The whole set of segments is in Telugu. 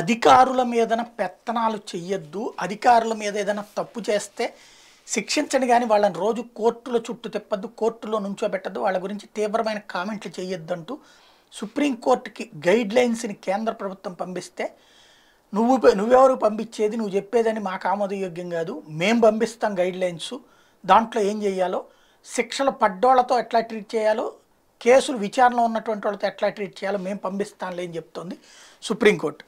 అధికారుల మీద పెత్తనాలు చెయ్యొద్దు అధికారుల మీద ఏదైనా తప్పు చేస్తే శిక్షించండి కానీ వాళ్ళని రోజు కోర్టులో చుట్టూ తిప్పద్దు కోర్టులో నుంచో పెట్టద్దు వాళ్ళ గురించి తీవ్రమైన కామెంట్లు చేయొద్దు అంటూ సుప్రీంకోర్టుకి గైడ్ లైన్స్ని కేంద్ర ప్రభుత్వం పంపిస్తే నువ్వు నువ్వెవరు పంపించేది నువ్వు చెప్పేదని మాకు ఆమోదయోగ్యం కాదు మేము పంపిస్తాం గైడ్ లైన్స్ దాంట్లో ఏం చేయాలో శిక్షలు పడ్డోళ్లతో ఎట్లా ట్రీట్ చేయాలో కేసులు విచారణలో ఉన్నటువంటి వాళ్ళతో ఎట్లా ట్రీట్ చేయాలో మేము పంపిస్తాంలే అని చెప్తోంది సుప్రీంకోర్టు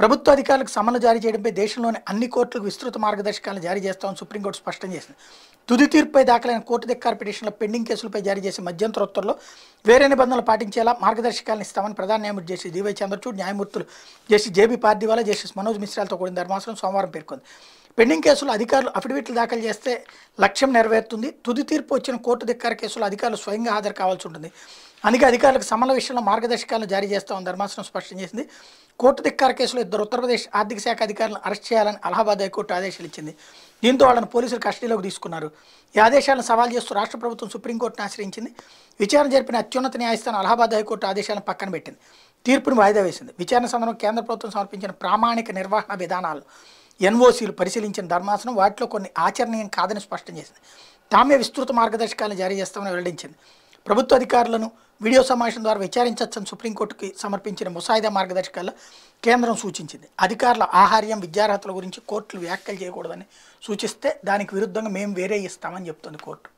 ప్రభుత్వ అధికారులకు సమన్లు జారీ చేయడంపై దేశంలోని అన్ని కోర్టులకు విస్తృత మార్గదర్శకాలను జారీ చేస్తామని సుప్రీంకోర్టు స్పష్టం చేసింది తుది తీర్పుపై దాఖలైన కోర్టు దిక్కార్ పిటిషన్లో పెండింగ్ కేసులపై జారీ చేసే మధ్యంతర ఉత్తర్వుల్లో వేరే నిబంధనలు పాటించేలా మార్గదర్శకాలను ఇస్తామని ప్రధాన న్యాయమూర్తి జస్టిస్ డివై చంద్రచూడ్ న్యాయమూర్తులు justice JB Pardiwala justice Manoj మిశ్రాలతో కూడిన ధర్మాసనం సోమవారం పేర్కొంది పెండింగ్ కేసులు అధికారులు అఫిడవిట్లు దాఖలు చేస్తే లక్ష్యం నెరవేరుతుంది తుది తీర్పు వచ్చిన కోర్టు దిక్కార కేసులు అధికారులు స్వయంగా హాజరు కావాల్సి ఉంటుంది అందుకే అధికారులకు సమల విషయంలో మార్గదర్శకాలను జారీ చేస్తామని ధర్మాసనం స్పష్టం చేసింది కోర్టు ధిక్కార కేసులో ఇద్దరు ఉత్తరప్రదేశ్ ఆర్థిక శాఖ అధికారులను అరెస్ట్ చేయాలని అలహాబాద్ హైకోర్టు ఆదేశాలు ఇచ్చింది దీంతో వాళ్ళని పోలీసులు కస్టడీలోకి తీసుకున్నారు ఈ ఆదేశాలను సవాల్ చేస్తూ రాష్ట్ర ప్రభుత్వం సుప్రీంకోర్టును ఆశ్రయించింది విచారణ జరిపిన అత్యున్నత న్యాయస్థానం అలహాబాద్ హైకోర్టు ఆదేశాలను పక్కన పెట్టింది తీర్పును వాయిదా వేసింది విచారణ సందర్భం కేంద్ర ప్రభుత్వం సమర్పించిన ప్రామాణిక నిర్వహణ విధానాలు ఎన్ఓసీలు పరిశీలించిన ధర్మాసనం వాటిలో కొన్ని ఆచరణీయం కాదని స్పష్టం చేసింది తామే విస్తృత మార్గదర్శకాలను జారీ చేస్తామని వెల్లడించింది ప్రభుత్వ అధికారులను వీడియో సమావేశం ద్వారా విచారించవచ్చని సుప్రీంకోర్టుకి సమర్పించిన ముసాయిదా మార్గదర్శకాల్లో కేంద్రం సూచించింది అధికారుల ఆహార్యం విద్యార్హతల గురించి కోర్టులు వ్యాఖ్యలు చేయకూడదని సూచిస్తే దానికి విరుద్ధంగా మేము వేరే ఇస్తామని చెప్తుంది కోర్టు